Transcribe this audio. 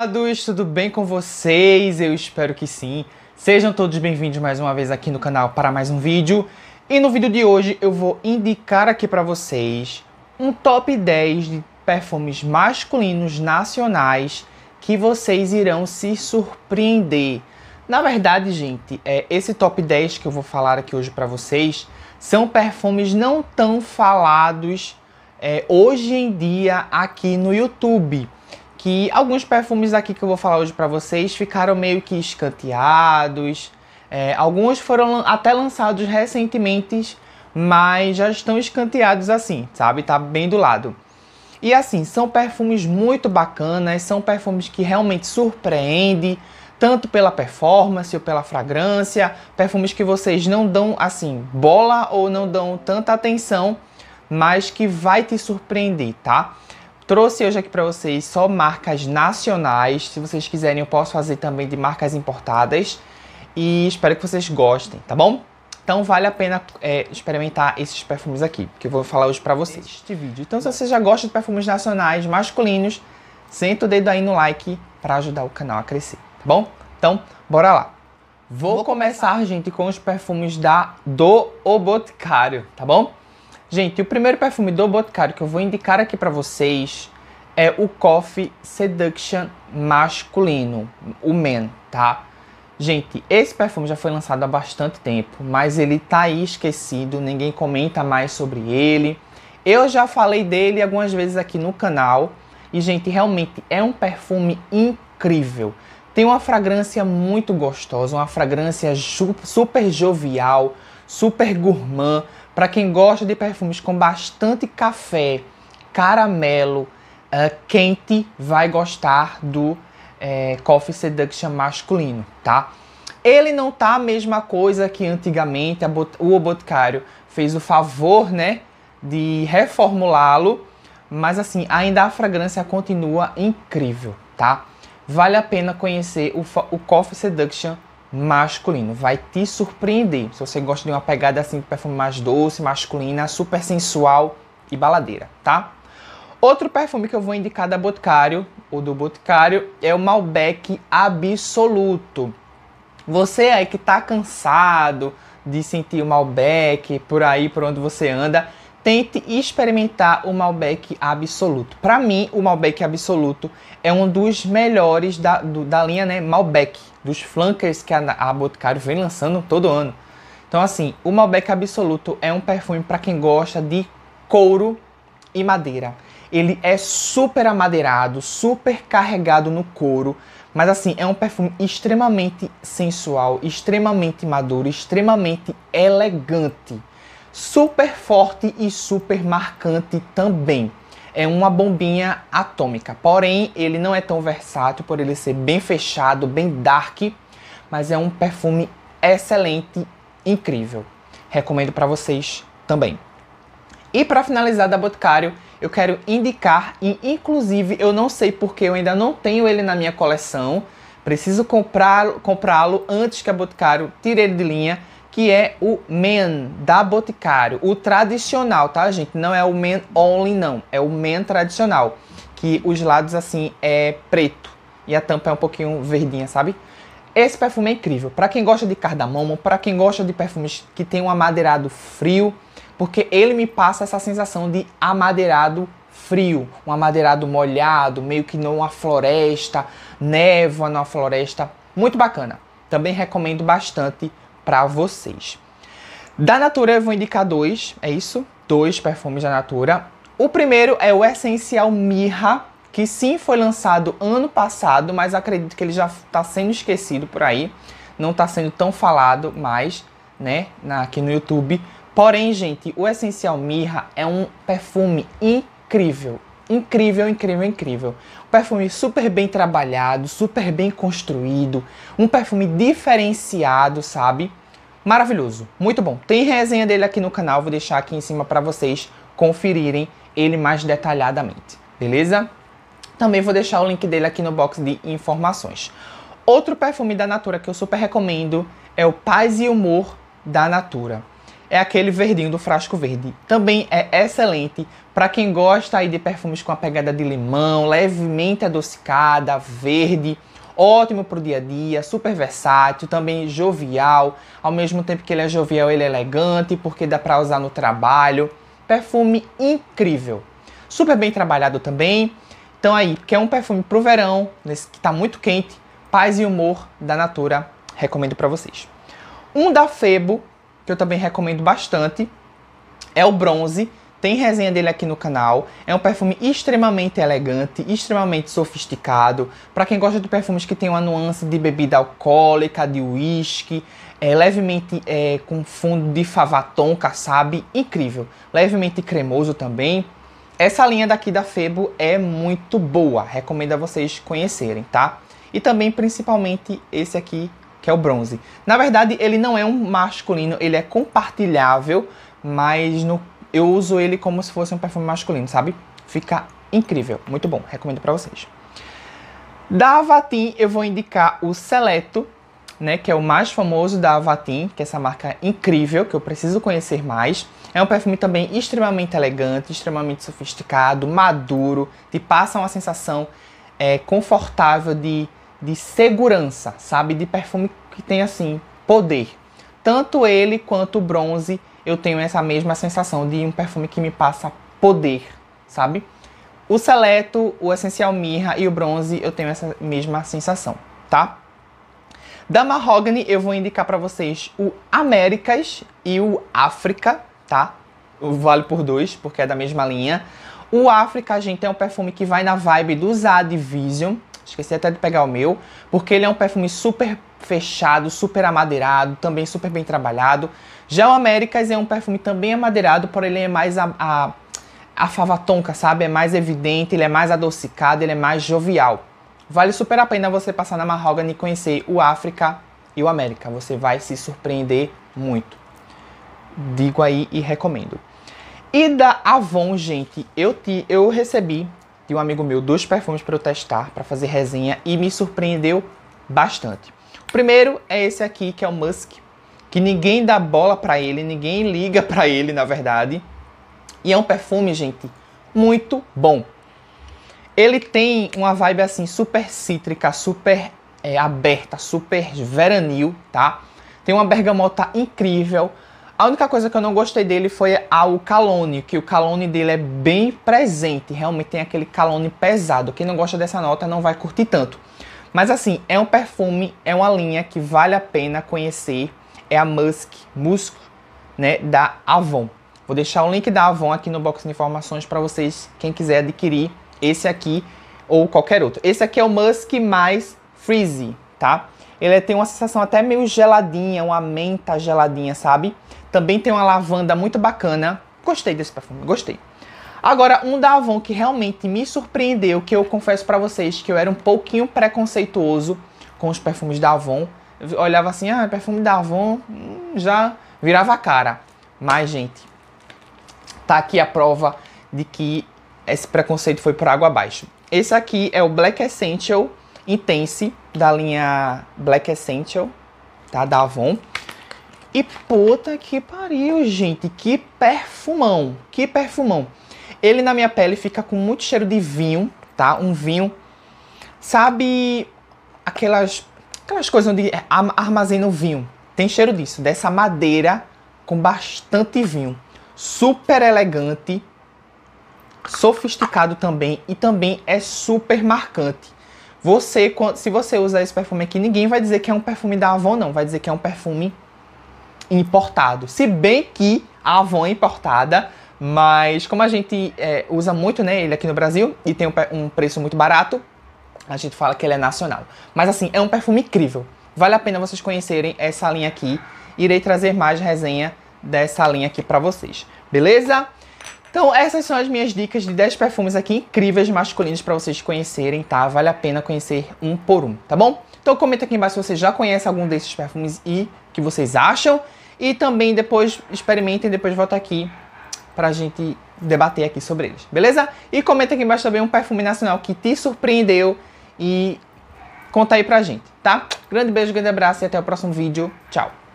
Amados, tudo bem com vocês? Eu espero que sim. Sejam todos bem-vindos mais uma vez aqui no canal para mais um vídeo. E no vídeo de hoje eu vou indicar aqui para vocês um top 10 de perfumes masculinos nacionais que vocês irão se surpreender. Na verdade, gente, é, esse top 10 que eu vou falar aqui hoje para vocês são perfumes não tão falados é, hoje em dia aqui no YouTube que alguns perfumes aqui que eu vou falar hoje para vocês ficaram meio que escanteados. É, alguns foram até lançados recentemente, mas já estão escanteados assim, sabe? Tá bem do lado. E assim, são perfumes muito bacanas, são perfumes que realmente surpreendem, tanto pela performance ou pela fragrância, perfumes que vocês não dão assim bola ou não dão tanta atenção, mas que vai te surpreender, tá? Trouxe hoje aqui para vocês só marcas nacionais. Se vocês quiserem, eu posso fazer também de marcas importadas. E espero que vocês gostem, tá bom? Então vale a pena é, experimentar esses perfumes aqui, que eu vou falar hoje para vocês. Este vídeo. Então se você já gosta de perfumes nacionais, masculinos, senta o dedo aí no like para ajudar o canal a crescer, tá bom? Então, bora lá. Vou, vou começar, gente, com os perfumes da do O Boticário, tá bom? Gente, o primeiro perfume do Boticário que eu vou indicar aqui para vocês é o Coffee Seduction masculino, o Men, tá? Gente, esse perfume já foi lançado há bastante tempo, mas ele tá aí esquecido, ninguém comenta mais sobre ele. Eu já falei dele algumas vezes aqui no canal e, gente, realmente é um perfume incrível. Tem uma fragrância muito gostosa, uma fragrância super jovial, super gourmand, para quem gosta de perfumes com bastante café, caramelo, uh, quente, vai gostar do eh, Coffee Seduction masculino, tá? Ele não tá a mesma coisa que antigamente o Boticário fez o favor, né, de reformulá-lo, mas assim, ainda a fragrância continua incrível, tá? Vale a pena conhecer o, o Coffee Seduction masculino. Vai te surpreender se você gosta de uma pegada assim, perfume mais doce, masculina, super sensual e baladeira, tá? Outro perfume que eu vou indicar da Boticário, o do Boticário, é o Malbec Absoluto. Você aí que tá cansado de sentir o Malbec por aí, por onde você anda, tente experimentar o Malbec Absoluto. Para mim, o Malbec Absoluto é um dos melhores da, do, da linha né, Malbec, dos flankers que a, a Boticário vem lançando todo ano. Então, assim, o Malbec Absoluto é um perfume para quem gosta de couro e madeira. Ele é super amadeirado, super carregado no couro, mas assim, é um perfume extremamente sensual, extremamente maduro, extremamente elegante super forte e super marcante também. É uma bombinha atômica, porém ele não é tão versátil por ele ser bem fechado, bem dark, mas é um perfume excelente, incrível. Recomendo para vocês também. E para finalizar da Boticário, eu quero indicar e inclusive eu não sei porque eu ainda não tenho ele na minha coleção. Preciso comprá-lo comprá antes que a Boticário tire ele de linha, que é o Men da Boticário, o tradicional, tá, gente? Não é o Men Only, não, é o Men tradicional, que os lados assim é preto e a tampa é um pouquinho verdinha, sabe? Esse perfume é incrível. Para quem gosta de cardamomo, para quem gosta de perfumes que tem um amadeirado frio, porque ele me passa essa sensação de amadeirado frio, um amadeirado molhado, meio que numa floresta, névoa numa floresta, muito bacana. Também recomendo bastante para vocês. Da Natura eu vou indicar dois, é isso? Dois perfumes da Natura. O primeiro é o Essencial Mirra, que sim foi lançado ano passado, mas acredito que ele já está sendo esquecido por aí. Não está sendo tão falado mais, né, na, aqui no YouTube. Porém, gente, o Essencial Mirra é um perfume incrível, incrível, incrível, incrível. Um perfume super bem trabalhado, super bem construído, um perfume diferenciado, sabe? Maravilhoso, muito bom. Tem resenha dele aqui no canal, vou deixar aqui em cima para vocês conferirem ele mais detalhadamente, beleza? Também vou deixar o link dele aqui no box de informações. Outro perfume da Natura que eu super recomendo é o Paz e Humor da Natura é aquele verdinho do frasco verde. Também é excelente para quem gosta aí de perfumes com a pegada de limão, levemente adocicada, verde. Ótimo para o dia a dia, super versátil, também jovial. Ao mesmo tempo que ele é jovial, ele é elegante, porque dá para usar no trabalho. Perfume incrível. Super bem trabalhado também. Então aí, que é um perfume para o verão, nesse que está muito quente, paz e humor da Natura, recomendo para vocês. Um da Febo que eu também recomendo bastante, é o bronze. Tem resenha dele aqui no canal. É um perfume extremamente elegante, extremamente sofisticado. Para quem gosta de perfumes que tem uma nuance de bebida alcoólica, de uísque é levemente é, com fundo de favaton, caçabe, incrível. Levemente cremoso também. Essa linha daqui da Febo é muito boa, recomendo a vocês conhecerem, tá? E também, principalmente, esse aqui, que é o bronze. Na verdade, ele não é um masculino, ele é compartilhável, mas no, eu uso ele como se fosse um perfume masculino, sabe? Fica incrível, muito bom, recomendo para vocês. Da Avatin eu vou indicar o Seleto, né, que é o mais famoso da Avatin, que é essa marca incrível que eu preciso conhecer mais. É um perfume também extremamente elegante, extremamente sofisticado, maduro, te passa uma sensação é, confortável de de segurança, sabe? De perfume que tem assim poder. Tanto ele quanto o bronze, eu tenho essa mesma sensação de um perfume que me passa poder, sabe? O seleto, o essencial mirra e o bronze, eu tenho essa mesma sensação, tá? Da Mahogany, eu vou indicar para vocês o Américas e o África, tá? O vale por dois, porque é da mesma linha. O África, gente, é um perfume que vai na vibe dos Ad Vision, Esqueci até de pegar o meu, porque ele é um perfume super fechado, super amadeirado, também super bem trabalhado. Já o Américas é um perfume também amadeirado, porém ele é mais a, a, a fava tonka, sabe? É mais evidente, ele é mais adocicado, ele é mais jovial. Vale super a pena você passar na Mahogany e conhecer o África e o América. Você vai se surpreender muito. Digo aí e recomendo. E da Avon, gente, eu, te, eu recebi de um amigo meu dois perfumes para eu testar, para fazer resenha e me surpreendeu bastante. O primeiro é esse aqui, que é o Musk, que ninguém dá bola para ele, ninguém liga para ele, na verdade. E é um perfume, gente, muito bom. Ele tem uma vibe assim super cítrica, super é, aberta, super veranil, tá? Tem uma bergamota incrível, a única coisa que eu não gostei dele foi o calone, que o calone dele é bem presente, realmente tem aquele calone pesado. Quem não gosta dessa nota não vai curtir tanto. Mas assim, é um perfume, é uma linha que vale a pena conhecer, é a Musk, Musk, né, da Avon. Vou deixar o link da Avon aqui no box de informações para vocês, quem quiser adquirir esse aqui ou qualquer outro. Esse aqui é o Musk mais Freezy, tá? Ele tem uma sensação até meio geladinha, uma menta geladinha, sabe? Também tem uma lavanda muito bacana. Gostei desse perfume, gostei. Agora, um da Avon que realmente me surpreendeu, que eu confesso para vocês que eu era um pouquinho preconceituoso com os perfumes da Avon. Eu olhava assim, ah, perfume da Avon, hum, já virava a cara. Mas, gente, tá aqui a prova de que esse preconceito foi por água abaixo. Esse aqui é o Black Essential Intense, da linha Black Essential, tá? Da Avon. E puta que pariu, gente. Que perfumão. Que perfumão. Ele na minha pele fica com muito cheiro de vinho, tá? Um vinho. Sabe aquelas, aquelas coisas onde armazena o vinho? Tem cheiro disso, dessa madeira com bastante vinho. Super elegante, sofisticado também e também é super marcante. Você, se você usar esse perfume aqui, ninguém vai dizer que é um perfume da Avon, não. Vai dizer que é um perfume importado. Se bem que a Avon é importada, mas como a gente é, usa muito né, ele aqui no Brasil e tem um, um preço muito barato, a gente fala que ele é nacional. Mas assim, é um perfume incrível. Vale a pena vocês conhecerem essa linha aqui. Irei trazer mais resenha dessa linha aqui para vocês. Beleza? Então essas são as minhas dicas de 10 perfumes aqui incríveis masculinos para vocês conhecerem, tá? Vale a pena conhecer um por um, tá bom? Então comenta aqui embaixo se você já conhece algum desses perfumes e que vocês acham. E também depois experimentem, depois volta aqui pra gente debater aqui sobre eles, beleza? E comenta aqui embaixo também um perfume nacional que te surpreendeu e conta aí pra gente, tá? Grande beijo, grande abraço e até o próximo vídeo. Tchau!